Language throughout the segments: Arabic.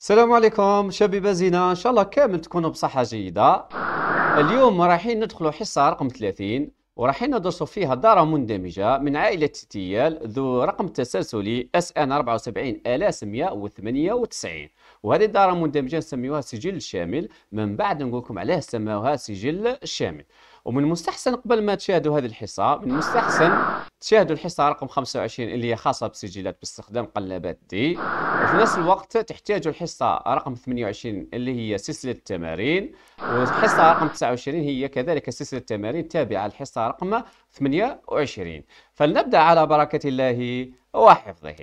السلام عليكم شبيبة زينة إن شاء الله كامل تكونوا بصحة جيدة اليوم رايحين ندخلوا حصة رقم 30 ورايحين ندرسوا فيها دارة مندمجة من عائلة تيال ذو رقم تسلسلي اس ان 74198 وهذه الداره المندمجه نسميوها سجل شامل من بعد نقول لكم علاه سماوها سجل شامل ومن المستحسن قبل ما تشاهدوا هذه الحصه من المستحسن تشاهدوا الحصه رقم 25 اللي هي خاصه بالسجلات باستخدام قلابات دي وفي نفس الوقت تحتاجوا الحصه رقم 28 اللي هي سلسله التمارين والحصه رقم 29 هي كذلك سلسله التمارين تابعه للحصه رقم 28 فلنبدا على بركه الله وحفظه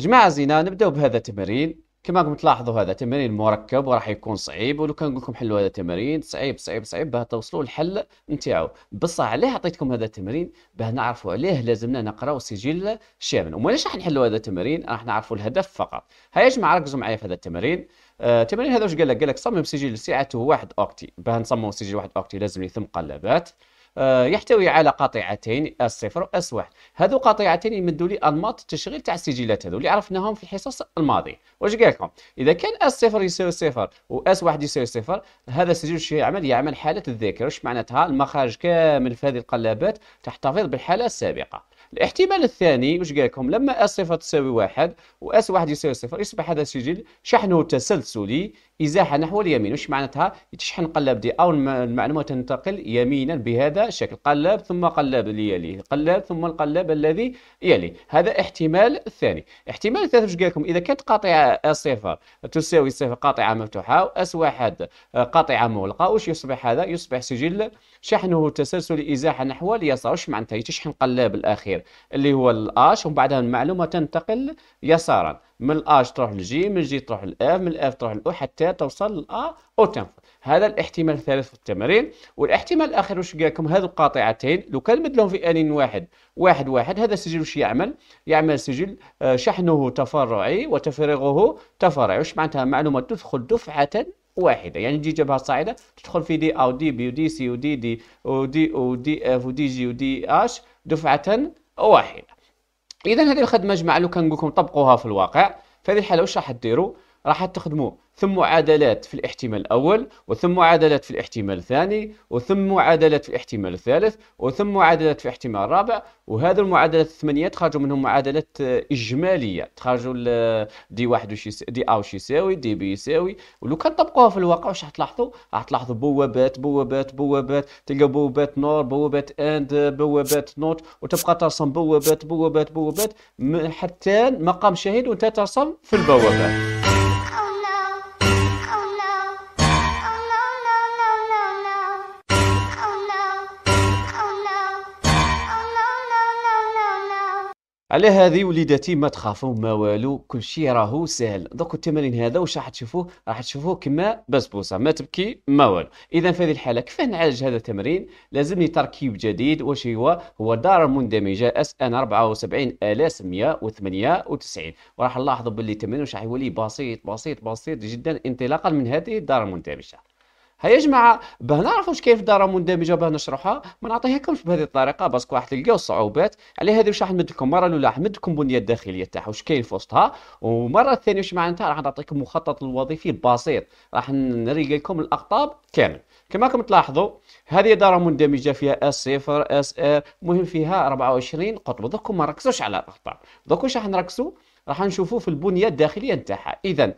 جماعة زينة نبداو بهذا التمرين كما راكم تلاحظوا هذا تمرين مركب وراح يكون صعيب ولو كان نقول لكم حلوا هذا التمرين صعيب صعيب صعيب باه توصلوا للحل نتاعو بصح علاه عطيتكم هذا التمرين باه نعرفوا عليه لازمنا نقراو سجل شامل وماناش راح نحلوا هذا التمرين راح نعرفوا الهدف فقط هيا جماعه ركزوا معايا في هذا التمرين آه التمرين هذا واش قال لك قال لك صمم سجل سعته واحد اوكتي باه نصمموا سجل واحد اوكتي لازم يتم قلابات آه، يحتوي على قطيعتين اس صفر واس واحد هذو قطيعتين يمدوا لي انماط التشغيل تاع السجلات هذو اللي عرفناهم في الحصص الماضيه واش قال لكم اذا كان اس صفر يساوي صفر و واحد يساوي صفر هذا السجل شو يعمل يعمل حاله الذاكره واش معناتها المخارج كامل في هذه القلابات تحتفظ بالحاله السابقه الاحتمال الثاني واش قال لكم لما اس صفر تساوي واحد و واحد يساوي صفر يصبح هذا السجل شحنه تسلسلي إزاحة نحو اليمين وش معناتها تشحن قلب دي أو المعلومة تنتقل يمينا بهذا الشكل قلب ثم قلب يليه قلب ثم القلب الذي يليه هذا احتمال الثاني احتمال الثالث واش قال لكم إذا كانت قاطعة صفر تساوي صفر قاطعة مفتوحة وأس واحد آه، قاطعة مغلقة وش يصبح هذا يصبح سجل شحنه تسلسل إزاحة نحو اليسار وش معناتها تشحن قلب الأخير اللي هو الأش ومن بعدها المعلومة تنتقل يسارا من الاش تروح للجي من الجي تروح للاف من الاف تروح للاو حتى توصل للا او تنفذ هذا الاحتمال الثالث في التمرين والاحتمال الاخر واش قال لكم هذو القاطعتين لو كان مدلهم في ان واحد واحد واحد هذا السجل واش يعمل يعمل سجل آه، شحنه تفرعي وتفريغه تفرعي واش معناتها معلومه تدخل دفعه واحده يعني تجي جبهه صاعده تدخل في دي او دي بي ودي سي ودي دي ودي او دي اف ودي جي ودي اش دفعه واحده اذا هذه الخدمه جماعه لو كنقول لكم طبقوها في الواقع في الحاله واش راح ديروا راح تخدموا ثم معادلات في الاحتمال الاول وثم معادلات في الاحتمال الثاني وثم معادلات في الاحتمال الثالث وثم معادلات في الاحتمال الرابع وهذه المعادلات الثمانيه تخرجوا منهم معادلات اجماليه تخرجوا دي واحد وش دي ا وش يساوي دي بي يساوي ولو كان طبقوها في الواقع واش راح تلاحظوا راح تلاحظوا بوابات بوابات بوابات تلقى بوابات نور بوابات اند بوابات نوت وتبقى ترسم بوابات بوابات بوابات حتى مقام شهيد وانت ترسم في البوابات على هذه وليداتي ما تخافوا ما والو كل شيء راهو سهل دوك التمارين هذا واش راح تشوفوه راح تشوفوه كما بسبوسه ما تبكي ما والو اذا في هذه الحاله كيف نعالج هذا التمرين لازمني تركيب جديد واش هو هو دار مندمجه اس ان 74 198 وراح نلاحظوا باللي التمرين واش راح يولي بسيط بسيط بسيط جدا انطلاقا من هذه الدار المندمجه هيا يا جماعه باه نعرفوا واش كاين في الدار مندمجه باه نشرحها ما لكمش بهذه الطريقه باسكو راح تلقاو الصعوبات على هذه واش راح نمد لكم مره الاولى راح نمد لكم البنيه الداخليه تاعها واش كاين في وسطها ومره الثانيه واش معناتها راح نعطيكم مخطط الوظيفي بسيط راح نريق لكم الاقطاب كامل كما راكم تلاحظوا هذه داره مندمجه فيها اس صفر اس ار المهم فيها 24 قطب دوك ما ركزوش على الاقطاب دوك واش راح نركزوا راح نشوفوا في البنيه الداخليه نتاعها اذا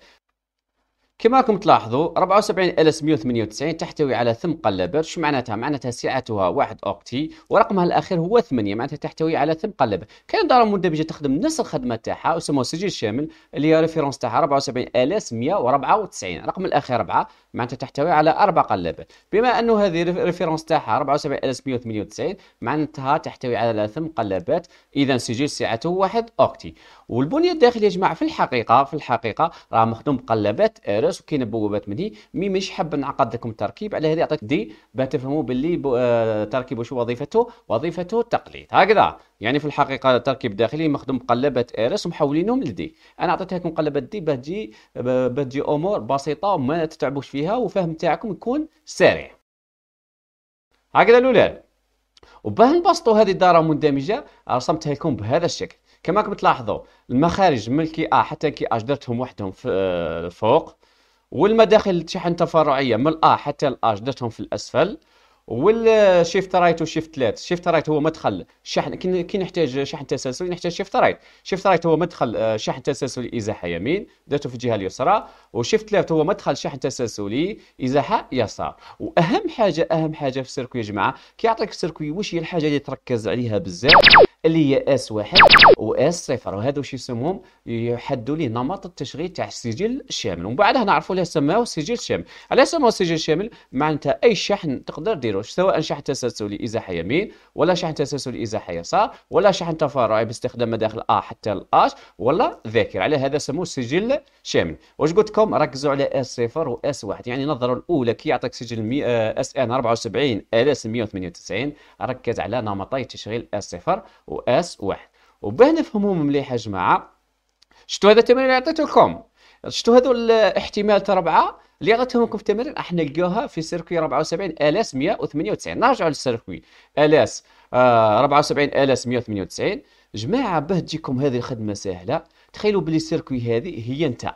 كما راكم تلاحظوا 74198 تحتوي على ثم قلبر شو معناتها معناتها سعتها 1 اوكتي ورقمها الاخير هو 8 معناتها تحتوي على ثم قلبر كاين دار مندمجه تخدم نفس الخدمه تاعها وسموها سجل شامل اللي هي ريفيرونس تاعها 74194 رقم الاخير 4 معناتها تحتوي على اربع قلبات بما انه هذه ريفيرونس تاعها 74198 معناتها تحتوي على ثم قلبات اذا سجل سعته 1 اوكتي والبنيه الداخليه يا جماعه في الحقيقه في الحقيقه راه مخدوم بقلابات ارس وكاين بوابات مدي مي مش حاب نعقد لكم التركيب على هذه عطيت دي باه تفهموا باللي آه تركيب وش وظيفته وظيفته التقليد هكذا يعني في الحقيقه التركيب الداخلي مخدوم بقلابات ارس ومحولينهم لدي انا عطيتها لكم قلبات دي باه تجي باه تجي امور بسيطه وما تتعبوش فيها وفهم تاعكم يكون سريع هكذا الاولاد وباه نبسطوا هذه الداره مندمجه رسمتها لكم بهذا الشكل كما راكم تلاحظوا المخارج من كي ا حتى كي اش درتهم وحدهم آه، فوق والمداخل التشحن تفرعيه من ا حتى الاش درتهم في الاسفل والشيفت رايت والشيفت ليفت الشيفت رايت هو مدخل شحن كي نحتاج شحن تسلسلي نحتاج شيفت رايت شيفت رايت هو مدخل آه، شحن تسلسلي ازاحه يمين داتو في الجهه اليسرى وشيفت ليفت هو مدخل شحن تسلسلي ازاحه يسار واهم حاجه اهم حاجه في السيركوي يا جماعه كي يعطيك السيركوي واش هي الحاجه اللي تركز عليها بزاف اللي هي اس واحد واس صفر وهذا واش يسموهم يحدوا لي نمط التشغيل تاع السجل الشامل ومن بعدها نعرفوا ليه سماوه السجل الشامل علاه سماوه السجل الشامل معناتها اي شحن تقدر ديرو الجيروش سواء شحن تسلسلي إزاحة يمين ولا شحن تسلسلي إزاحة يسار ولا شحن تفرعي باستخدام مداخل أ حتى الأش ولا ذاكر على هذا سموه سجل شامل واش قلت لكم ركزوا على اس صفر واس واحد يعني النظرة الأولى كي يعطيك سجل مي... اس ان 74 الاس 198 ركز على نمطي تشغيل اس صفر واس واحد وباه نفهموا مليح يا جماعة شفتوا هذا التمرين اللي عطيته لكم شفتوا هذو الاحتمال تربعة اللي غتهمكم في التمارين راح نلقاوها في سيركوي 74 اس 198 نرجعوا للسيركوي الاس اس 74 اس 198 جماعه باه تجيكم هذه الخدمه سهله تخيلوا بلي السيركوي هذه هي انت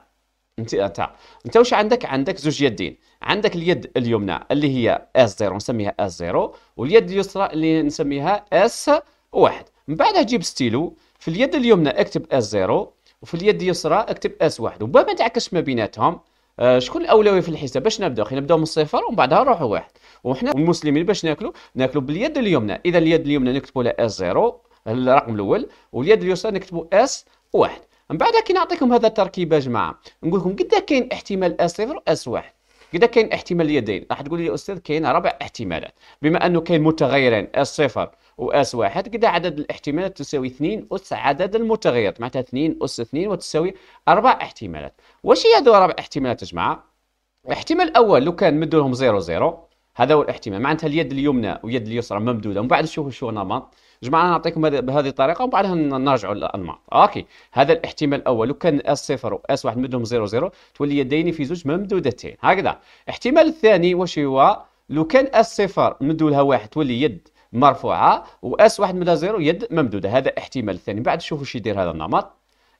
انت انت انت واش عندك عندك زوج يدين عندك اليد اليمنى اللي هي اس 0 نسميها اس 0 واليد اليسرى اللي نسميها اس 1 من بعد جيب ستيلو في اليد اليمنى اكتب اس 0 وفي اليد اليسرى اكتب اس 1 وبما تعكس ما بيناتهم آه، شكون الاولويه في الحساب باش نبداو خلينا نبداو من الصفر ومن بعدها نروحوا واحد وحنا المسلمين باش ناكلوا ناكلوا باليد اليمنى اذا اليد اليمنى نكتبوا لها اس زيرو الرقم الاول واليد اليسرى نكتبوا اس واحد من بعد كي نعطيكم هذا التركيب يا جماعه نقول لكم قد كاين احتمال اس صفر اس واحد قد كاين احتمال اليدين راح تقول لي استاذ كاين ربع احتمالات بما انه كاين متغيرين اس صفر واس واحد قد عدد الاحتمالات تساوي 2 اس عدد المتغيرات معناتها 2 اس 2 وتساوي اربع احتمالات واش هي هذو ربع احتمالات يا جماعه الاحتمال الاول لو كان مدوا لهم 0 0 هذا هو الاحتمال معناتها اليد اليمنى واليد اليسرى ممدوده ومن بعد نشوفوا شو نمط جماعه نعطيكم بهذه الطريقه ومن بعدها نرجعوا للانماط اوكي هذا الاحتمال الاول لو كان اس صفر واس واحد مدهم زيرو زيرو تولي يدين في زوج ممدودتين هكذا الاحتمال الثاني واش هو لو كان اس صفر مدوا لها واحد تولي يد مرفوعه واس واحد مدها زيرو يد ممدوده هذا احتمال الثاني بعد شوفوا شو يدير هذا النمط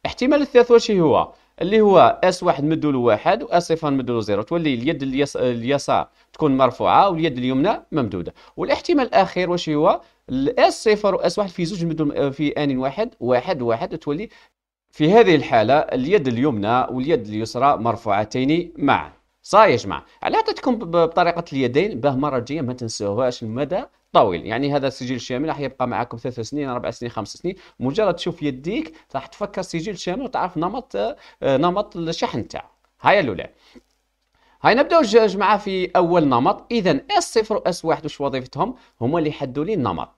الاحتمال الثالث واش هو اللي هو اس واحد مدلو واحد و اس صفر مدلو زيرو تولي اليد اليس... اليسار تكون مرفوعه واليد اليمنى ممدوده والاحتمال الاخير واش هو الاس صفر واس واحد في زوج مدو في ان واحد واحد واحد تولي في هذه الحاله اليد اليمنى واليد اليسرى مرفوعتين معا صاي يا جماعه علاقتكم بطريقه اليدين باه مرة جاية ما تنسوهاش المدى طويل يعني هذا السجل الشامل راح يبقى معكم ثلاث سنين اربع سنين خمس سنين مجرد تشوف يديك راح تفكر سجل شامل وتعرف نمط آه، نمط الشحن تاعو هاي الاولى هاي نبداو جماعه في اول نمط اذا اس صفر واس واحد واش وظيفتهم هما اللي يحدوا لي النمط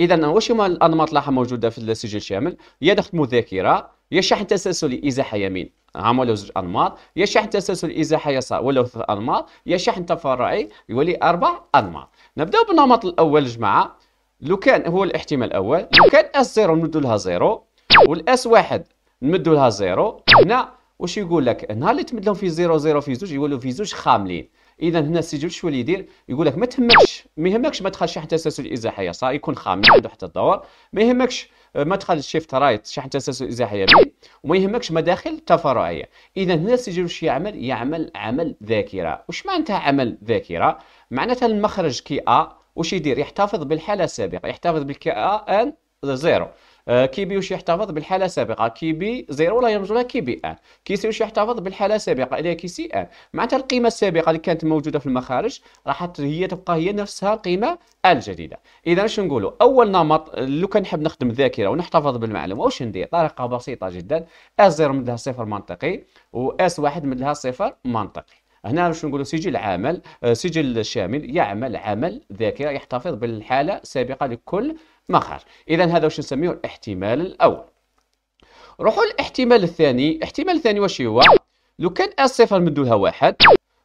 اذا واش هما الانماط اللي موجوده في السجل الشامل يا ضغط مذاكره يا شحن تسلسلي ازاحه يمين عملوا زوج انماط يا شحن تسلسل ازاحه يسار ولا ثلاث انماط يا شحن تفرعي يولي اربع انماط نبداو بالنمط الاول جماعه لو كان هو الاحتمال الاول لو كان اس زيرو نمدو لها زيرو والاس واحد نمدو لها زيرو هنا واش يقول لك النهار اللي تمد لهم في زيرو زيرو في زوج يولوا في زوج خاملين اذا هنا السجل شو اللي يدير يقول لك ما تهمكش ما يهمكش ما تدخلش حتى تسلسل ازاحه يسار يكون خامل عنده حتى الدور ما يهمكش أه، مدخل شيفت رايت شحن تسلسل ازاحه بي وما يهمكش مداخل تفرعيه اذا هنا السجل واش يعمل يعمل عمل ذاكره واش معناتها عمل ذاكره معناتها المخرج كي ا واش يدير يحتفظ بالحاله السابقه يحتفظ بالكي ا ان زيرو آه، كيبي واش يحتفظ بالحاله السابقه كيبي زيرو لا يرجع لها كيبي ان كيسي واش يحتفظ بالحاله السابقه اللي هي كيسي ان معناتها القيمه السابقه اللي كانت موجوده في المخارج راح هي تبقى هي نفسها القيمه الجديده اذا شنو نقولوا اول نمط لو كان نحب نخدم الذاكره ونحتفظ بالمعلومه واش ندير طريقه بسيطه جدا اس زيرو مدها صفر منطقي واس واحد مدها صفر منطقي هنا باش نقولوا سجل عمل آه، سجل شامل يعمل عمل ذاكره يحتفظ بالحاله السابقه لكل مخرج اذا هذا واش نسميه الاحتمال الاول روحوا الاحتمال الثاني الاحتمال الثاني واش هو لو كان اس صفر مدوا لها واحد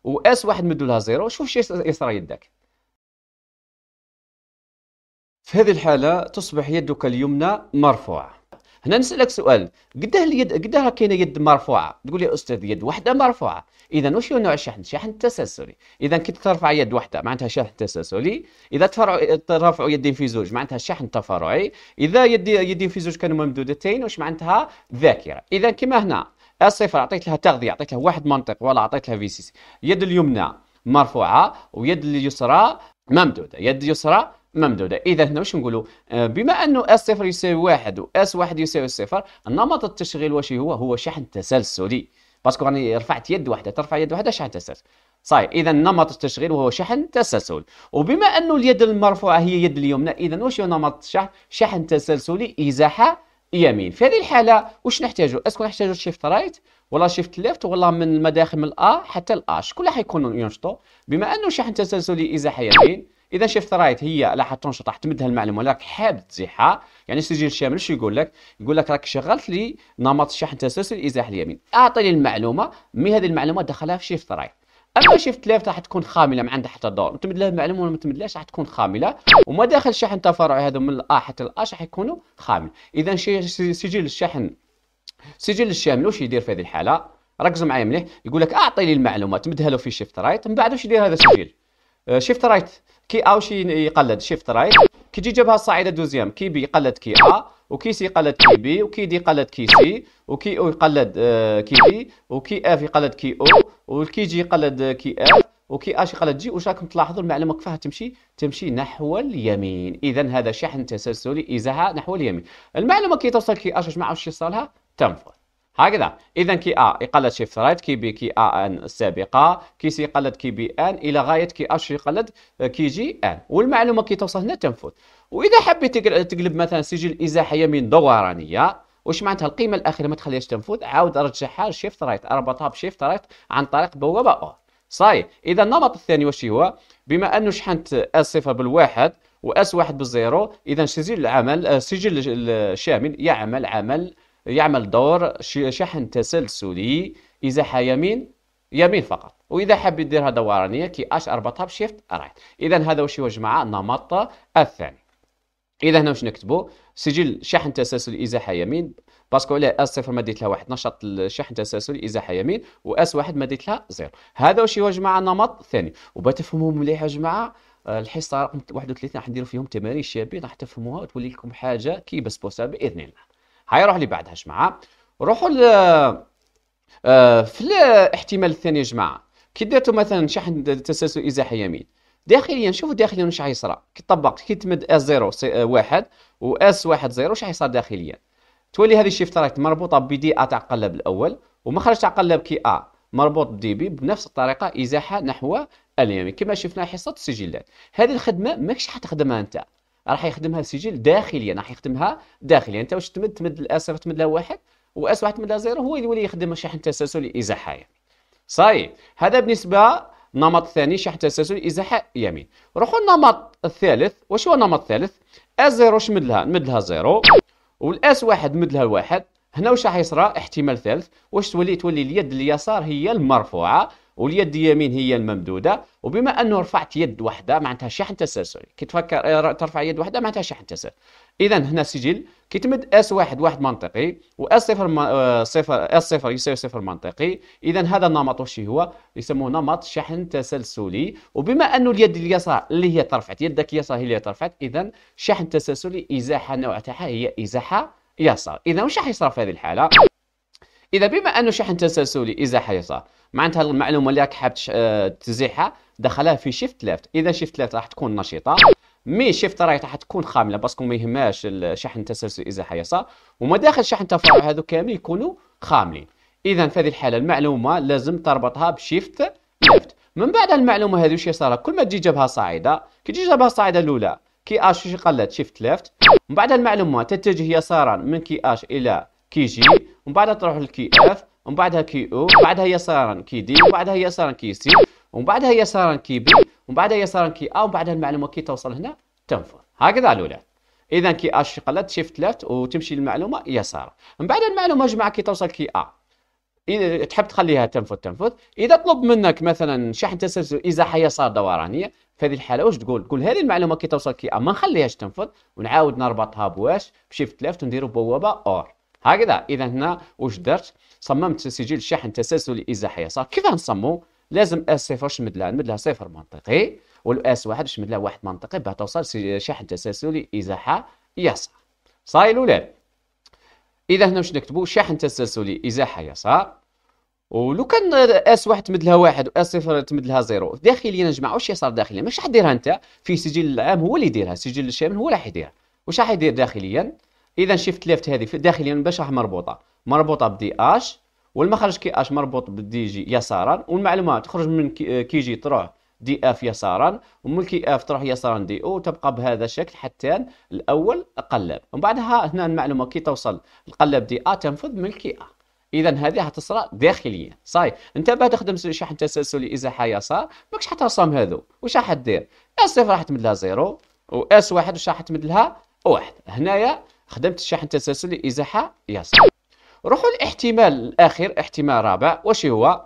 و اس واحد مدوا لها زيرو شوف شي يصرى يدك في هذه الحاله تصبح يدك اليمنى مرفوعه هنا نسالك سؤال قداه اليد قداه كاينه يد مرفوعه تقول لي استاذ يد واحده مرفوعه اذا واش هو نوع الشحن شحن تسلسلي اذا كي ترفع يد واحده معناتها شحن تسلسلي اذا ترفع ترفع يدين في زوج معناتها شحن تفرعي اذا يد يدين في زوج كانوا ممدودتين واش معناتها ذاكره اذا كما هنا الصفر عطيت لها تغذيه عطيت لها واحد منطق ولا عطيت لها في سي يد اليمنى مرفوعه ويد اليسرى ممدوده يد اليسرى ممدودة إذا هنا واش نقولوا آه، بما أنه اس صفر يساوي واحد و اس واحد يساوي صفر نمط التشغيل واش هو هو شحن تسلسلي باسكو راني رفعت يد واحدة ترفع يد واحدة شحن تسلسل صحيح اذا نمط التشغيل وهو شحن تسلسل وبما انه اليد المرفوعه هي يد اليمنى اذا واش هو نمط الشحن شحن تسلسلي ازاحه يمين في هذه الحاله واش نحتاجوا اسكو نحتاجوا شيفت رايت ولا شيفت ليفت ولا من المداخل من الا حتى الا شكون اللي حيكونوا ينشطوا بما انه شحن تسلسلي ازاحه يمين اذا شفت رايت هي لا حتنشط راح تمد المعلومه ولا راك حاب تزيحها يعني السجل الشامل شو يقول لك يقول لك راك شغلت لي نمط الشحن تسلسل ازاح اليمين اعطيني المعلومه مي هذه المعلومه دخلها في شيفت رايت اما شيفت ليفت راح تكون خامله ما عندها حتى دور تمد لها المعلومه ولا ما تمدلهاش راح تكون خامله وما داخل الشحن التفرعي هذا من الا حتى الاش راح يكونوا خامل اذا سجل الشحن السجل الشامل واش يدير في هذه الحاله ركزوا معايا مليح يقول لك اعطي لي المعلومه تمدها له في شيفت رايت من بعد واش يدير هذا السجل آه، شيفت رايت كي او شي يقلد شيفت رايت كي تجي جابها الصاعده دوزيام كي بي يقلد كي ا وكي سي يقلد كي بي وكي دي يقلد كي سي وكي او يقلد آه، كي دي وكي اف يقلد كي او والكي جي يقلد آه، كي اف وكي اش يقلد جي واش راكم تلاحظوا المعلومه كيفاه تمشي تمشي نحو اليمين اذا هذا شحن تسلسلي ازاحه نحو اليمين المعلومه كي توصل كي اش واش مع واش تنفض تنفذ هكذا اذا كي ا يقلد شيفت رايت كي بي كي ا ان السابقه كي سي يقلد كي بي ان الى غايه كي اش يقلد كي جي ان والمعلومه كي توصل هنا تنفوت واذا حبيت تقلب مثلا سجل ازاحه يمين دورانيه واش معناتها القيمه الاخيره ما تخليهاش تنفوت عاود رجعها شيفت رايت اربطها بشيفت رايت عن طريق بوابه او صاي اذا النمط الثاني واش هو بما انه شحنت اس صفر بالواحد واس واحد بالزيرو اذا سجل العمل سجل الشامل يعمل عمل يعمل دور شحن تسلسلي اذا يمين يمين فقط واذا حاب يديرها دورانيه كي اش اربطها بشيفت رايت اذا هذا واش هو جماعه النمط الثاني اذا هنا واش نكتبوا سجل شحن تسلسلي ازاحه يمين باسكو على اس صفر مديت لها واحد نشط الشحن تسلسلي ازاحه يمين واس واحد مديت لها زيرو هذا واش هو جماعه النمط الثاني وبغيت تفهموا مليح يا جماعه الحصه رقم 31 راح نديروا فيهم تمارين شابين راح تفهموها وتولي لكم حاجه كي بسبوسه باذن الله هاي روح لي بعدها جماعه روحوا ل آه، في الاحتمال الثاني يا جماعه كي درتوا مثلا شحن تسلسل ازاحي يمين داخليا شوفوا داخليا واش حيصرى كي طبقت كي تمد اس آه، 0 واحد و اس واحد زيرو واش حيصير داخليا تولي هذه الشيفت رايت مربوطه بدي ا تاع قلب الاول ومخرج تاع قلب كي ا مربوط بدي بي بنفس الطريقه ازاحه نحو اليمين كما شفنا حصه السجلات هذه الخدمه ماكش حتخدمها انت راح يخدمها سجل داخليا راح يخدمها داخليا انت واش تمد تمد الاس راح تمد لها واحد واس واحد تمد لها زيرو هو يولي يخدم شحن تسلسل ازاحه يمين صاي هذا بالنسبه النمط الثاني شحن تسلسلي ازاحه يمين روحوا النمط الثالث واش هو النمط الثالث اس زيرو واش نمد لها نمد لها زيرو والاس واحد نمد لها واحد هنا واش راح يصرى احتمال ثالث واش تولي تولي اليد اليسار هي المرفوعه واليد اليمين هي الممدوده وبما انه رفعت يد واحده معناتها شحن تسلسلي كي تفكر آه، ترفع يد واحده معناتها شحن تسلسلي اذا هنا سجل كي تمد اس واحد واحد منطقي اس صفر آه، صفر اس صفر يساوي صفر منطقي اذا هذا النمط واش هو يسموه نمط شحن تسلسلي وبما انه اليد اليسار اللي هي ترفعت يدك اليسار هي اللي ترفعت اذا شحن تسلسلي ازاحه نوع تاعها هي ازاحه يسار اذا واش راح يصير في هذه الحاله اذا بما انه شحن تسلسلي اذا حيصير معناتها المعلومه اللي راك حاب آه، تزيحها دخلها في شيفت ليفت اذا شيفت ليفت راح تكون نشيطه مي شيفت رايت راح تكون خامله باسكو ما يهمهاش الشحن التسلسلي اذا حيصير وما داخل شحن التفرع هذو كامل يكونوا خاملين اذا في هذه الحاله المعلومه لازم تربطها بشيفت ليفت من بعد المعلومه هذه وش صار كل ما تجي جبهه صاعده كي تجي جبهه صاعده الاولى كي اش قلت شيفت ليفت من بعد المعلومه تتجه يسارا من كي اش الى كي جي ومن بعدها تروح لكي اف ومن بعدها كي او ومن بعدها يسارا كي دي ومن بعدها يسارا كي سي ومن بعدها يسارا كي بي ومن بعدها يسارا كي ا ومن بعدها المعلومه كي توصل هنا تنفذ هكذا الاولاد اذا كي ا شقلت شيفت لفت وتمشي المعلومه يسار من بعد المعلومه جماعه كي توصل كي ا إذا تحب تخليها تنفذ تنفذ اذا طلب منك مثلا شحن تسلسل ازاحه يسار دورانيه في هذه الحاله واش تقول تقول هذه المعلومه كي توصل كي ا ما نخليهاش تنفذ ونعاود نربطها بواش بشيفت لفت ونديرو بوابه اور هكذا اذا هنا واش درت صممت سجل شحن تسلسلي ازاحيه صح كيف نصمو لازم اس صفر شمد لها نمد لها صفر منطقي والاس واحد شمد لها واحد منطقي باه توصل شحن تسلسلي ازاحه يسار صاي ولا اذا هنا واش نكتبوا شحن تسلسلي ازاحه يسار ولو كان اس واحد تمد لها واحد واس صفر تمد لها زيرو داخليا جماعه واش يسار داخليا راح ديرها انت في سجل العام هو اللي يديرها سجل الشامل هو اللي راح يديرها واش راح يدير داخليا اذا شيفت ليفت هذه داخليا باش راح مربوطه مربوطه بدي اش والمخرج كي اش مربوط بدي جي يسارا والمعلومات تخرج من كي جي تروح دي اف يسارا ومن كي اف تروح يسارا دي او تبقى بهذا الشكل حتى الاول قلب ومن بعدها هنا المعلومه كي توصل القلب دي ا تنفذ من كي ا اذا هذه حتصرى داخليا صاي انتبه تخدم شحن تسلسلي ازاحه يسار ماكش حترسم هذو واش راح دير اس صفر راح تمد لها زيرو واس واحد واش راح تمد لها واحد هنايا خدمت الشحن التسلسلي ازاحه يسار روحوا الاحتمال الاخير احتمال رابع واش هو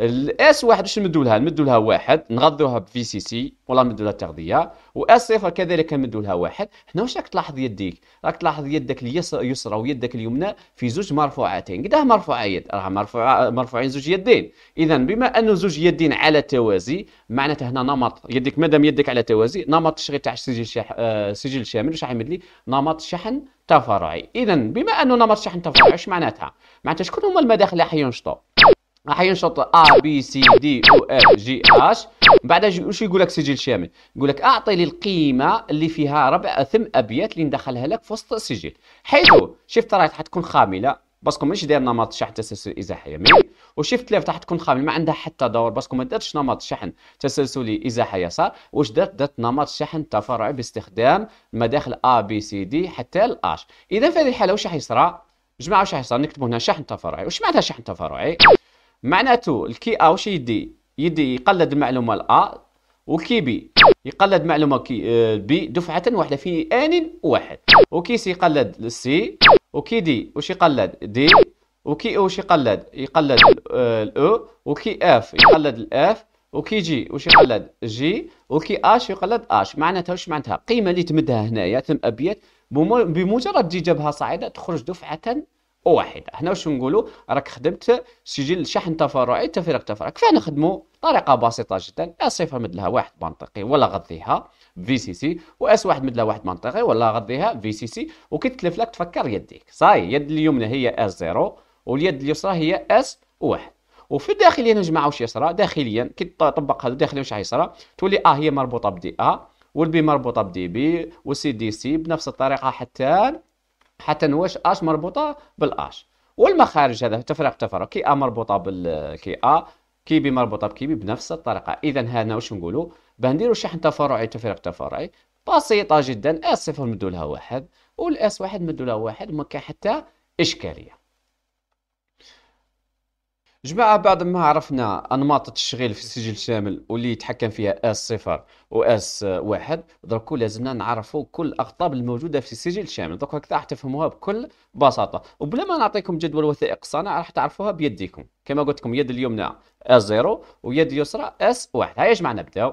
الاس واحد واش نمدوا لها نمدوا لها واحد نغذوها بفي سي سي ولا نمدوا لها تغذيه واس صفر كذلك نمدوا لها واحد هنا واش راك تلاحظ يديك راك تلاحظ يدك اليسرى ويدك اليمنى في زوج مرفوعتين قداه مرفوعه يد راه مرفوع مرفوعين زوج يدين اذا بما انه زوج يدين على توازي معناته هنا نمط يدك مادام يدك على توازي نمط التشغيل تاع السجل شح... آه، سجل شامل واش عامل لي نمط شحن تفرعي اذا بما انه نمط شحن تفرعي واش معناتها معناتها شكون هما المداخل اللي حينشطوا راح ينشط A B C D O F G H بعد وش يقول لك سجل شامل يقول لك اعطي لي القيمه اللي فيها ربع ثم ابيات اللي ندخلها لك في وسط السجل حيث شفت رايت حتكون خامله باسكو ماشي داير نمط شحن تسلسل ازاحي يمين وشفت ليفت راح تكون خامله ما عندها حتى دور باسكو ما دارتش نمط شحن تسلسلي ازاحي يسار واش دارت دارت نمط شحن تفرعي باستخدام مداخل A B C D حتى الاش H اذا في هذه الحاله واش راح يصرى جماعه واش راح يصرى نكتبوا هنا شحن تفرعي واش معناتها شحن تفرعي معناته الكي ا واش يدي يدي يقلد المعلومه الا وكي بي يقلد معلومه كي آه، بي دفعه واحده في ان واحد وكي سي يقلد السي وكي دي واش يقلد دي وكي او واش يقلد يقلد الاو آه، وكي اف يقلد الاف وكي جي واش يقلد جي وكي اش يقلد اش معناتها واش معناتها القيمه اللي تمدها هنايا تم ابيات بمجرد تجي جابها صاعده تخرج دفعه واحدة حنا واش نقولوا راك خدمت سجل شحن تفرعي تفرق تفرع كيفاه نخدموا طريقة بسيطة جدا اس صفر مدلها واحد منطقي ولا غضيها في سي سي واس واحد مدلها واحد منطقي ولا غضيها في سي سي وكي تلف لك تفكر يديك صاي يد اليمنى هي اس زيرو واليد اليسرى هي اس واحد وفي الداخلية نجمع واش يسرى داخليا كي تطبق هذا داخليا واش يسرى تولي ا آه هي مربوطة بدي ا والبي مربوطة بدي بي والسي دي سي بنفس الطريقة حتى حتى نواش اش مربوطه بالاش والمخارج هذا تفرق تفرق كي ا مربوطه بالكي كي ا كي بي مربوطه بكي بي بنفس الطريقه اذا هنا واش نقولوا باه نديروا شحن تفرعي تفرق تفرعي بسيطه جدا اس صفر مدولها واحد والاس واحد مدولها واحد ما كان حتى اشكاليه جماعة بعد ما عرفنا أنماط التشغيل في السجل الشامل واللي يتحكم فيها اس صفر و اس واحد دركو لازمنا نعرفوا كل الأقطاب الموجودة في السجل الشامل دوك هكذا راح تفهموها بكل بساطة وبلا ما نعطيكم جدول وثائق صانع راح تعرفوها بيديكم كما قلت لكم يد اليمنى اس زيرو ويد اليسرى اس واحد هيا جماعة نبداو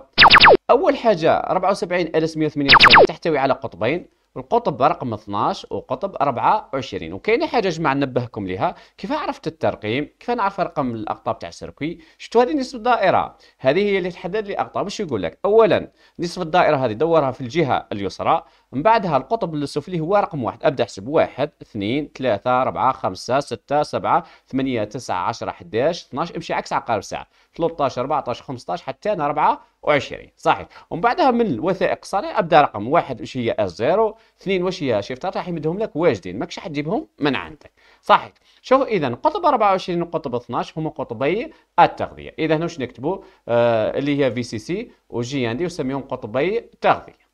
أول حاجة 74 74198 تحتوي على قطبين القطب رقم 12 وقطب 24 وكاين حاجه جماعه نبهكم لها كيف عرفت الترقيم كيف نعرف رقم الاقطاب تاع السيركوي شفتوا هذه نصف الدائره هذه هي اللي تحدد لي اقطاب واش يقول لك اولا نصف الدائره هذه دورها في الجهه اليسرى من بعدها القطب السفلي هو رقم واحد ابدا احسب واحد اثنين ثلاثة أربعة خمسة ستة سبعة ثمانية تسعة عشرة 11 12 امشي عكس عقارب ساعة 13 14 15 حتى 24 صحيح ومن بعدها من الوثائق الصالحة ابدا رقم واحد واش هي اس زيرو اثنين واش هي شيفتات راح يمدهم لك واجدين ماكش حتجيبهم من عندك صحيح شوف اذا قطب 24 وقطب 12 هما قطبي التغذية اذا هنا واش نكتبوا آه اللي هي في سي سي وجي عندي وسميهم قطبي التغذية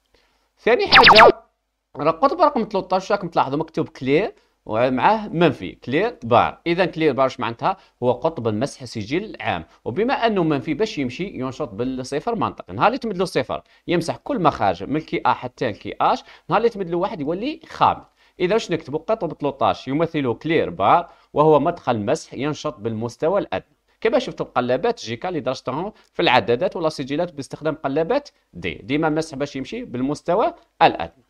ثاني حاجه القطبه رقم 13 راكم تلاحظوا مكتوب كلير ومعاه منفي كلير بار اذا كلير بار واش معناتها هو قطب المسح سجل عام وبما انه منفي باش يمشي ينشط بالصفر منطق نهار اللي تمد له صفر يمسح كل مخارج من كي ا حتى كي اش نهار اللي تمد له واحد يولي خام اذا واش نكتبوا قطب 13 يمثل كلير بار وهو مدخل مسح ينشط بالمستوى الادنى كما شفت القلابات جيكا لي في العدادات ولا سجلات باستخدام قلابات دي ديما المسح باش يمشي بالمستوى الادنى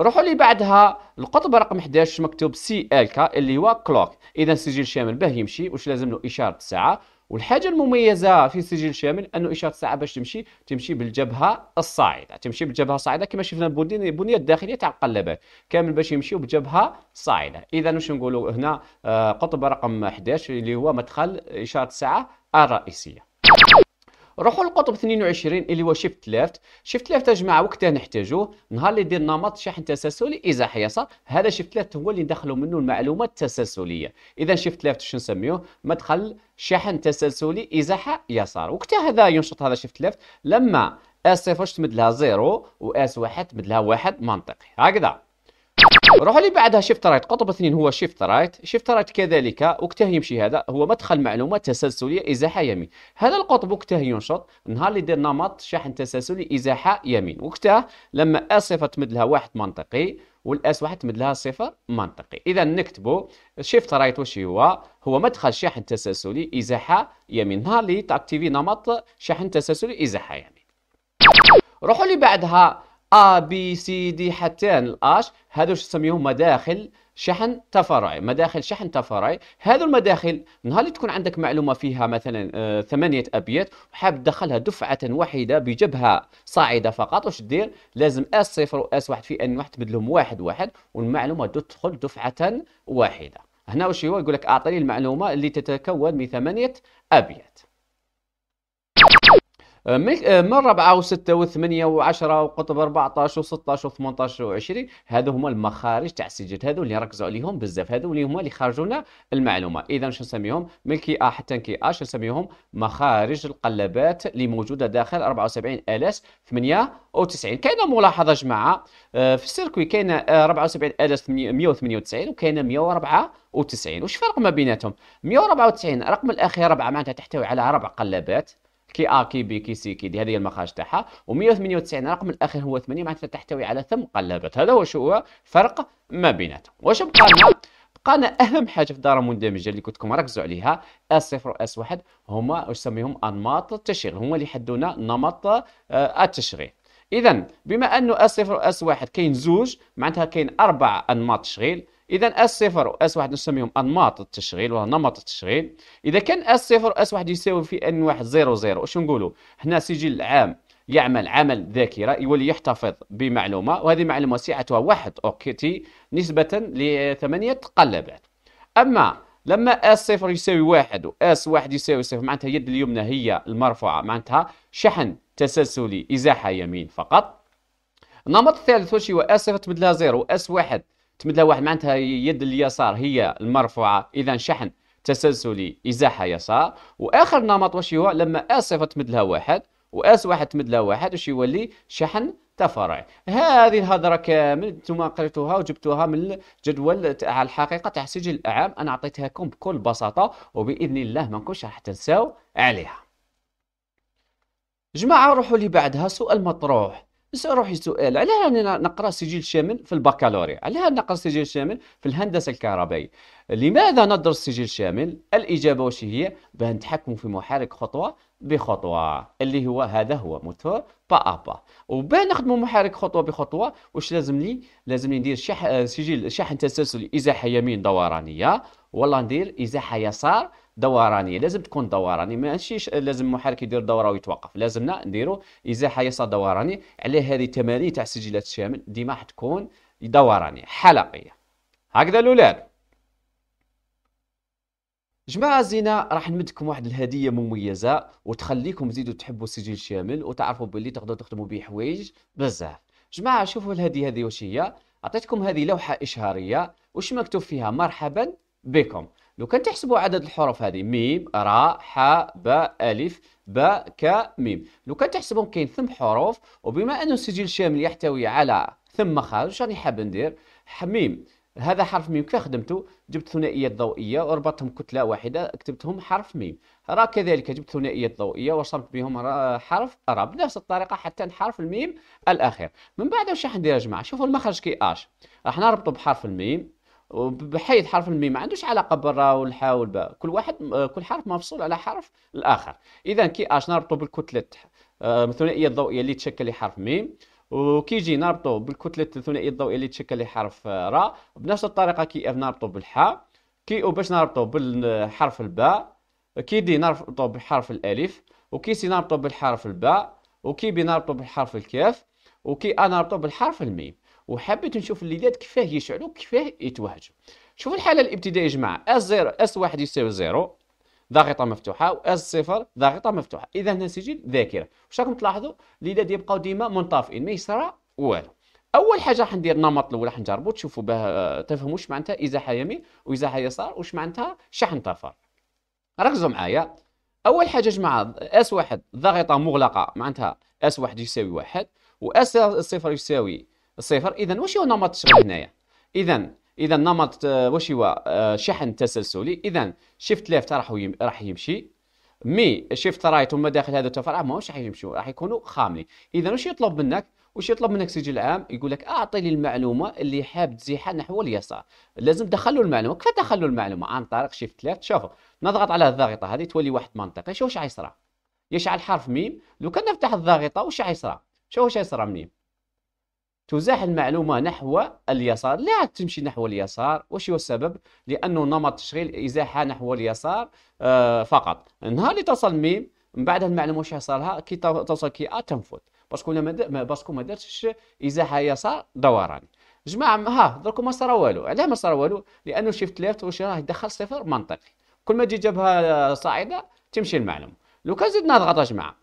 روحوا لي بعدها القطب رقم 11 مكتوب سي ال كا اللي هو كلوك اذا سجل شامل باه يمشي واش لازم له اشاره ساعه والحاجه المميزه في سجل شامل انه اشاره الساعه باش تمشي تمشي بالجبهه الصاعده تمشي بالجبهه الصاعده كما شفنا البنيه الداخليه تاع القلبات كامل باش يمشيو بجبهه صاعده اذا واش نقولوا هنا آه، قطب رقم 11 اللي هو مدخل اشاره الساعه الرئيسيه روحوا للقطب 22 اللي هو شيفت ليفت شيفت ليفت يا جماعه وقتها نحتاجوه نهار اللي يدير نمط شحن تسلسلي اذا حيصة هذا شيفت ليفت هو اللي ندخلوا منه المعلومات التسلسليه اذا شيفت ليفت شنو نسميوه مدخل شحن تسلسلي ازاحه يسار وقتها هذا ينشط هذا شيفت ليفت لما اس صفر تمد لها زيرو واس واحد تمد لها واحد منطقي هكذا روحوا لي بعدها شيفت رايت قطب اثنين هو شيفت رايت شيفت رايت كذلك وقتها يمشي هذا هو مدخل معلومات تسلسليه ازاحه يمين هذا القطب وقتها ينشط نهار اللي دير نمط شحن تسلسلي ازاحه يمين وقتها لما ا صفر تمد لها واحد منطقي والاس واحد تمد لها صفر منطقي اذا نكتبوا شيفت رايت واش هو هو مدخل شحن تسلسلي ازاحه يمين نهار اللي تاكتيفي نمط شحن تسلسلي ازاحه يمين روحوا لي بعدها A B C D حتى الاش هذو شو نسميهم مداخل شحن تفرعي مداخل شحن تفرعي هذو المداخل نهار اللي تكون عندك معلومه فيها مثلا آه، ثمانيه ابيات وحاب تدخلها دفعه واحده بجبهه صاعده فقط واش دير لازم اس صفر واس واحد في ان واحد تبدلهم واحد واحد والمعلومه تدخل دفعه واحده هنا واش هو يقول لك اعطيني المعلومه اللي تتكون من ثمانيه ابيات آه، آه، من ربعة وستة وثمانية وعشرة وقطب 14 و16 و18 و20 هذو هما المخارج تاع السجل هذو اللي ركزوا عليهم بزاف هذو اللي هما اللي خرجوا لنا المعلومة إذا شنو نسميهم من كي أ حتى كي أش نسميهم مخارج القلبات اللي موجودة داخل 74 اس 98 كاينة ملاحظة جماعة آه، في السيركوي كاينة 74 اس 198 وكاينة 194 واش الفرق ما بيناتهم 194 رقم الأخير 4 معناتها تحتوي على أربع قلبات كي ا كي بي كي سي كي دي هذه هي المخارج تاعها و198 رقم الاخير هو 8 معناتها تحتوي على ثم قلابات هذا هو شو هو فرق ما بيناتهم واش بقى لنا بقى لنا اهم حاجه في الدار المندمجه اللي كنتكم ركزوا عليها اس 0 اس 1 هما واش نسميهم انماط التشغيل هما اللي يحدونا نمط آه، التشغيل اذا بما انه اس 0 اس 1 كاين زوج معناتها كاين اربع انماط تشغيل اذا اس صفر واس واحد نسميهم انماط التشغيل ونمط التشغيل اذا كان اس صفر واس واحد يساوي في ان واحد زيرو زيرو واش نقولوا هنا سجل عام يعمل عمل ذاكرة يولي يحتفظ بمعلومة وهذه معلومة سعتها واحد أوكيتي نسبة لثمانية تقلبات أما لما اس صفر يساوي واحد واس واحد يساوي صفر معناتها يد اليمنى هي المرفوعة معناتها شحن تسلسلي إزاحة يمين فقط النمط الثالث واش هو اس صفر تبدلها لها زيرو اس واحد تمد لها واحد معناتها يد اليسار هي المرفوعه اذا شحن تسلسلي ازاحه يسار واخر نمط واش هو لما أس صفر تمد لها واحد واس واحد تمد لها واحد واش يولي شحن تفرعي هذه الهضره كامل انتم قريتوها وجبتوها من الجدول تاع الحقيقه تاع السجل العام انا لكم بكل بساطه وباذن الله ما نكونش راح تنساو عليها جماعه روحوا لي بعدها سؤال مطروح بس روحي سؤال علاه انا نقرا سجل شامل في البكالوريا علاه نقرا سجل شامل في الهندسه الكهربائيه لماذا ندرس سجل شامل الاجابه واش هي باه نتحكم في محرك خطوه بخطوه اللي هو هذا هو موتور با ابا وباه نخدموا محرك خطوه بخطوه واش لازم لي لازم لي ندير شح... سجل شحن تسلسلي ازاحه يمين دورانيه ولا ندير ازاحه يسار دورانيه لازم تكون دورانيه ماشي لازم محرك يدير دوره ويتوقف لازمنا نديرو ازاحه يصير دوراني على هذه التمارين تاع السجلات الشامل ديما حتكون دورانيه حلقيه هكذا الاولاد جماعة زينة راح نمدكم واحد الهدية مميزة وتخليكم تزيدوا تحبوا السجل الشامل وتعرفوا باللي تقدروا تخدموا به حوايج بزاف جماعة شوفوا الهدية هذه واش هي عطيتكم هذه لوحة إشهارية واش مكتوب فيها مرحبا بكم لو كان تحسبوا عدد الحروف هذه ميم راء حاء باء الف باء كاء ميم لو كان تحسبهم كاين ثم حروف وبما انه السجل الشامل يحتوي على ثم مخارج واش راني حاب ندير ميم هذا حرف ميم كيف خدمته جبت ثنائيات ضوئيه وربطتهم كتله واحده كتبتهم حرف ميم را كذلك جبت ثنائيات ضوئيه ورسمت بهم حرف را بنفس الطريقه حتى حرف الميم الاخير من بعد واش راح ندير يا جماعه شوفوا المخرج كي اش راح نربطه بحرف الميم بحيث حرف الميم ما عندوش علاقه بالراء والحاء والباء كل واحد كل حرف مفصول على حرف الاخر اذا كي اش نربطو بالكتله الثنائيه آه، الضوئيه اللي تشكل لي حرف ميم وكي جي نربطو بالكتله الثنائيه الضوئيه اللي تشكل لي حرف آه، راء بنفس الطريقه كي اف نربطو بالحاء كي او باش نربطو بالحرف آه، الباء كي دي نربطو بحرف الالف وكي سي نربطو بالحرف الباء وكي بي نربطو بالحرف الكاف وكي ا نربطو بالحرف الميم وحبيت نشوف الليدات كيفاه يشعلوا كيفاه يتوهجوا شوفوا الحاله الابتدائيه يا جماعه اس 0 اس 1 يساوي 0 ضاغطه مفتوحه واس صفر ضاغطه مفتوحه اذا هنا سجل ذاكره واش راكم تلاحظوا الليدات يبقاو ديما منطفئين ما يصرى والو اول حاجه راح ندير النمط الاول راح نجربو تشوفوا باه تفهموا واش معناتها ازاحه يمين وازاحه يسار واش معناتها شحن طفر ركزوا معايا اول حاجه جماعه اس واحد ضاغطه مغلقه معناتها اس واحد يساوي واحد واس صفر يساوي صفر اذا واش هو نمط التشغيل هنايا اذا اذا نمط آه، واش هو آه، شحن تسلسلي اذا شيفت ليفت راح راح يمشي مي شيفت رايت هما داخل هذا التفرع ماهوش راح يمشوا راح يكونوا خاملين اذا واش يطلب منك واش يطلب منك سجل عام يقول لك اعطي لي المعلومه اللي حاب تزيحها نحو اليسار لازم تدخل له المعلومه كيف تدخل له المعلومه عن طريق شيفت ليفت شوفوا نضغط على الضاغطه هذه تولي واحد منطقي شوف واش يصرى يشعل حرف ميم لو كان نفتح الضاغطه واش يصرى شوف واش يصرى ميم تزاح المعلومة نحو اليسار لا تمشي نحو اليسار وش هو السبب لأنه نمط تشغيل إزاحة نحو اليسار آه، فقط نهار اللي تصل ميم من بعد المعلومة وش حصلها كي توصل كي أ آه تنفوت باسكو ما باسكو ما درتش إزاحة يسار دوراني جماعة ها دركو ما صرا والو علاه ما صرا والو لأنه شيفت ليفت وش راه يدخل صفر منطقي كل ما تجي جبهة صاعدة تمشي المعلومة لو كان زدنا نضغط يا جماعة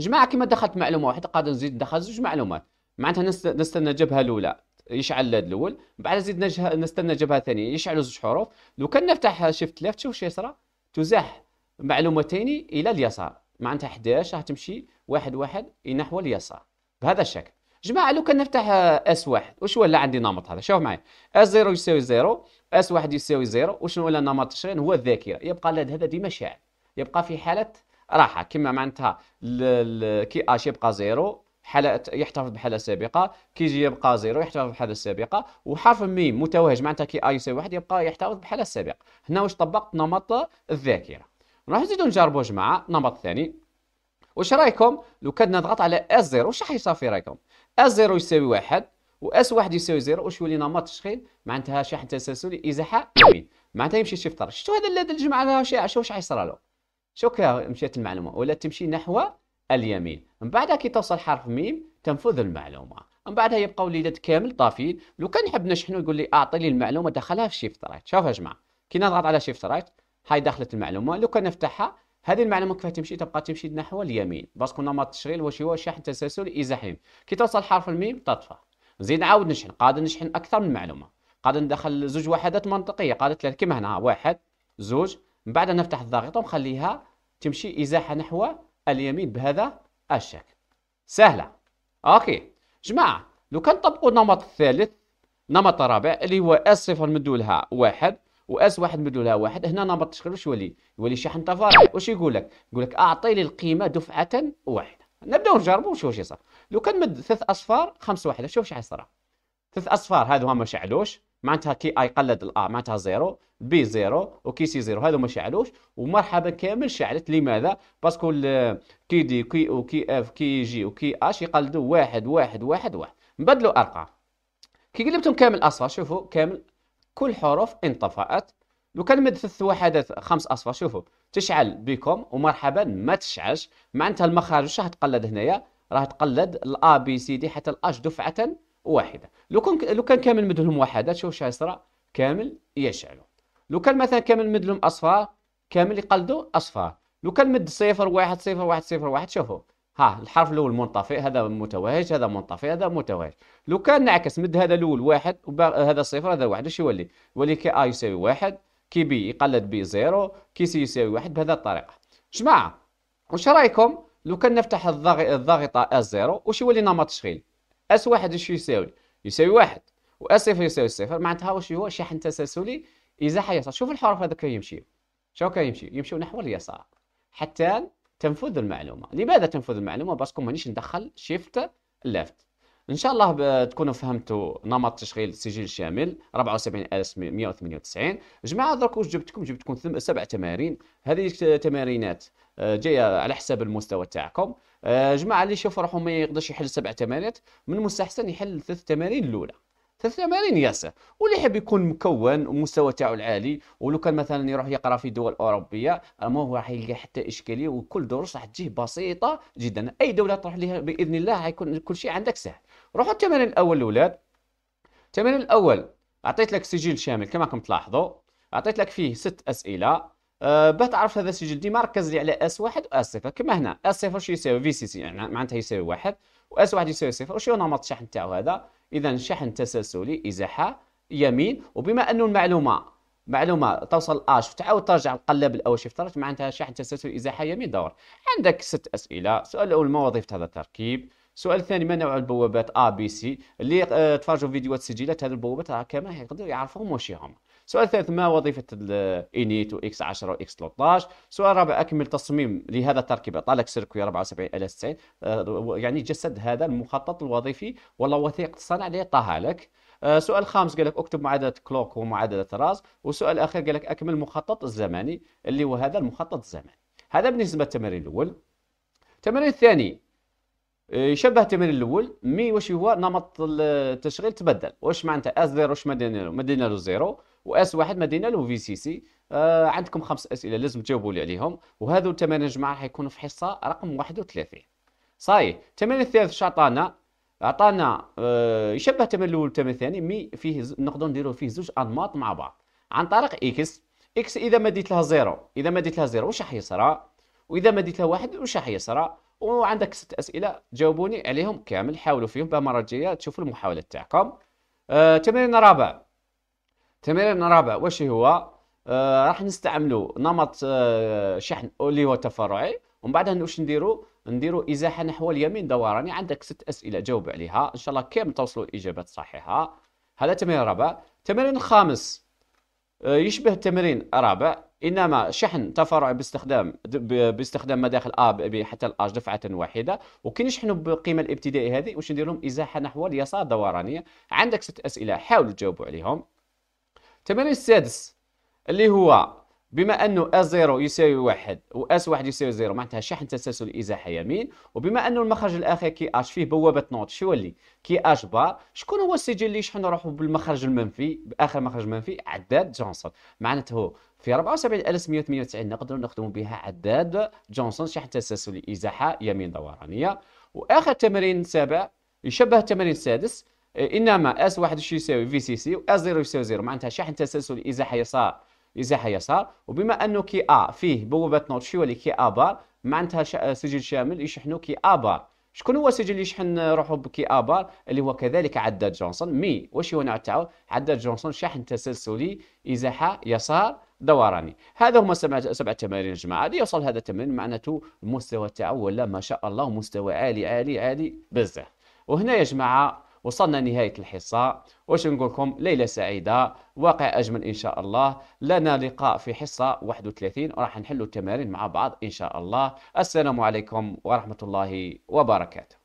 جماعة كيما دخلت معلومة واحدة قادر نزيد ندخل زوج معلومات معناتها نستنى الجبهه الاولى يشعل الاول بعد زيد نجه... نستنى الجبهه الثانيه يشعل زوج حروف لو كان نفتح شيفت ليفت شوف شو يصرى تزاح معلومتين الى اليسار معناتها 11 راح تمشي واحد واحد نحو اليسار بهذا الشكل جماعه لو كان نفتح اس واحد وش ولا عندي نمط هذا شوف معايا اس زيرو يساوي زيرو اس واحد يساوي زيرو وشنو ولا نمط تشرين هو الذاكره يبقى هذا ديما شاعل يبقى في حاله راحه كما معناتها كي اش يبقى زيرو حالة يحتفظ بحالة سابقة كيجي يبقى زيرو يحتفظ بحالة سابقة وحرف ميم متوهج معناتها كي اي يساوي واحد يبقى يحتفظ بحالة سابقة هنا واش طبقت نمط الذاكرة نروح نزيدو نجربو جماعة نمط ثاني واش رايكم لو كان نضغط على اس زيرو واش راح يصير في رايكم اس زيرو يساوي واحد واس واحد يساوي زيرو واش يولي نمط تشغيل معناتها شحن تسلسلي ازاحه يمين معناتها يمشي شيفت شفتوا هذا الجماعه شو واش حيصرى له شوف مشات المعلومه ولا تمشي نحو اليمين من بعدها كي توصل حرف ميم تنفذ المعلومه من بعدها يبقى وليدات كامل طافيين لو كان نحب نشحنو يقول لي اعطي لي المعلومه دخلها في شيفت رايت شوف يا جماعه كي نضغط على شيفت رايت هاي دخلت المعلومه لو كان نفتحها هذه المعلومه كيفاه تمشي تبقى تمشي نحو اليمين باسكو نمط التشغيل واش هو شحن تسلسل ازاحيم كي توصل حرف الميم تطفى نزيد نعاود نشحن قادر نشحن اكثر من معلومه قادر ندخل زوج وحدات منطقيه قادر ثلاثة كما هنا واحد زوج من بعد نفتح الضاغطه ونخليها تمشي ازاحه نحو اليمين بهذا الشكل سهلة أوكي جماعة لو كان طبقوا النمط الثالث نمط الرابع اللي هو اس صفر مدولها واحد و اس واحد مدولها واحد هنا نمط الشكل واش يولي؟ يولي شحن تفاعل واش يقول لك؟ يقول لك اعطي لي القيمه دفعه واحده نبداو نجربوا ونشوف واش يصير لو كان مد ثلاث اصفار خمس واحده شوف واش حيصرا ثلاث اصفار هادو هما شعلوش معناتها كي اي قلد الا معناتها زيرو بي زيرو وكي سي زيرو هذو ما شعلوش ومرحبا كامل شعلت لماذا باسكو كي دي كي وكي اف كي جي وكي اش يقلدوا واحد واحد واحد واحد نبدلوا ارقام كي قلبتهم كامل اصفر شوفوا كامل كل حروف انطفأت لو كان ثلاث وحدات خمس اصفر شوفوا تشعل بكم ومرحبا ما تشعلش معناتها المخارج واش راح تقلد هنايا راح تقلد الا بي سي دي حتى الاش دفعه واحده لو كان لو كان كامل مدلهم واحده شوف شو يصرى كامل يشعلوا لو كان مثلا كامل مدلهم اصفار كامل يقلدوا اصفار لو كان مد صفر واحد صفر واحد صفر واحد شوفوا ها الحرف الاول منطفئ هذا متوهج هذا منطفئ هذا متوهج لو كان نعكس مد هذا الاول واحد هذا صفر هذا واحد ايش يولي يولي كي ا يساوي واحد كي بي يقلد بي زيرو كي سي يساوي واحد بهذه الطريقه جماعه وش رايكم لو كان نفتح ا الزيرو وش يولي نمط تشغيل اس واحد شو يساوي يساوي واحد واس صفر يساوي صفر معناتها واش هو شحن تسلسلي اذا يسار شوف الحرف هذا كيف يمشي شوف كيف يمشي يمشي نحو اليسار حتى تنفذ المعلومه لماذا تنفذ المعلومه باسكو مانيش ندخل شيفت لافت ان شاء الله تكونوا فهمتوا نمط تشغيل السجل الشامل 74198 جماعه درك واش جبتكم جبتكم سبع تمارين هذه التمارينات آه، جايه على حساب المستوى تاعكم آه، جماعه اللي شافوا روحه ما يقدرش يحل سبع تمارين من المستحسن يحل ثلاث تمارين الاولى ثلاث تمارين ياسر واللي يحب يكون مكون والمستوى تاعو العالي ولو كان مثلا يروح يقرا في دول اوروبيه المهم راح يلقى حتى اشكاليه وكل دروس راح تجيه بسيطه جدا اي دوله تروح لها باذن الله حيكون كل شيء عندك سهل روحوا التمارين الاول الاولاد التمارين الاول اعطيت لك سجل شامل كما راكم تلاحظوا اعطيت لك فيه ست اسئله أه باه تعرف هذا السجل ديما ركز لي على اس واحد و اس صفر كما هنا اس صفر شو يساوي في سي سي يعني معناتها يساوي واحد و اس واحد يساوي صفر وش هو نمط الشحن تاعو هذا اذا شحن تسلسلي ازاحه يمين وبما انه المعلومه معلومه توصل اش تعاود ترجع القلب الاول شيفت ترجع معناتها شحن تسلسلي ازاحه يمين دور عندك ست اسئله السؤال الاول ما وظيفه هذا التركيب السؤال الثاني ما نوع البوابات ا بي سي اللي أه، تفرجوا فيديوهات سجلات هذه البوابات راه كما يقدروا يعرفوهم وشيهم السؤال الثالث ما وظيفة الانيت واكس 10 واكس 13 السؤال الرابع أكمل تصميم لهذا التركيب طالك سيركوي 90 يعني جسد هذا المخطط الوظيفي ولا وثيقة الصنع اللي عطاها لك آه، سؤال خامس قال لك اكتب معادله كلوك ومعادله راس والسؤال الاخير قال لك اكمل المخطط الزمني اللي هو هذا المخطط الزمني هذا بالنسبه للتمرين الاول التمرين الثاني آه، يشبه التمرين الاول مي واش هو نمط التشغيل تبدل واش معناتها اس زيرو واش ما دينا له له زيرو واس واحد ما دينا له في سي سي آه عندكم خمس اسئله لازم تجاوبوا لي عليهم وهذو الثمانيه جماعه راح يكونوا في حصه رقم 31 صايح الثمانيه الثالث اش عطانا عطانا آه يشبه الثمن الاول الثمن الثاني مي فيه ز... نقدروا نديروا فيه زوج انماط مع بعض عن طريق اكس اكس اذا ما ديت لها زيرو اذا ما ديت لها زيرو واش راح يصرى واذا ما ديت لها واحد واش راح يصرى وعندك ست اسئله جاوبوني عليهم كامل حاولوا فيهم بالمره الجايه تشوفوا المحاوله تاعكم آه تمرين رابع تمرين رابع واش هو آه راح نستعملوا نمط آه شحن اللي هو تفرعي ومن بعد واش نديروا نديروا ازاحه نحو اليمين دوراني عندك ست اسئله جاوب عليها ان شاء الله كامل توصلوا الاجابات الصحيحه هذا تمرين رابع تمرين خامس آه يشبه تمرين رابع انما شحن تفرع باستخدام باستخدام مداخل ا ب حتى الاج دفعه واحده وكي نشحنوا بالقيمه الابتدائيه هذه واش ندير لهم ازاحه نحو اليسار دورانيه عندك ست اسئله حاولوا تجاوبوا عليهم التمرين السادس اللي هو بما انه اس 0 يساوي واحد واس واحد يساوي زيرو معناتها شحن تسلسل ازاحه يمين وبما انه المخرج الاخير كي اش فيه بوابه نوت شو يولي كي اش بار شكون هو السجل اللي يشحن روحه بالمخرج المنفي باخر مخرج منفي عداد جونسون معناته في 74198 نقدروا نخدموا بها عداد جونسون شحن تسلسل ازاحه يمين دورانيه واخر تمرين سابع يشبه التمرين السادس إيه، انما اس واحد شو يساوي في سي سي واس زيرو يساوي زيرو معناتها شحن تسلسل ازاحه يسار ازاحه يسار وبما انه كي ا فيه بوابات نوت شو يولي كي ا بار معناتها شا... سجل شامل يشحنو كي ا بار شكون هو سجل يشحن روحه بكي ا بار اللي هو كذلك عداد جونسون مي واش هو نوع تاعو عداد جونسون شحن تسلسلي ازاحه يسار دوراني هذا هما سبع سبع تمارين يا جماعه يوصل هذا التمرين معناته المستوى تاعو ولا ما شاء الله مستوى عالي عالي عالي بزاف وهنا يا جماعه وصلنا نهاية الحصة واش نقول لكم ليلة سعيدة واقع أجمل إن شاء الله لنا لقاء في حصة 31 وراح نحلو التمارين مع بعض إن شاء الله السلام عليكم ورحمة الله وبركاته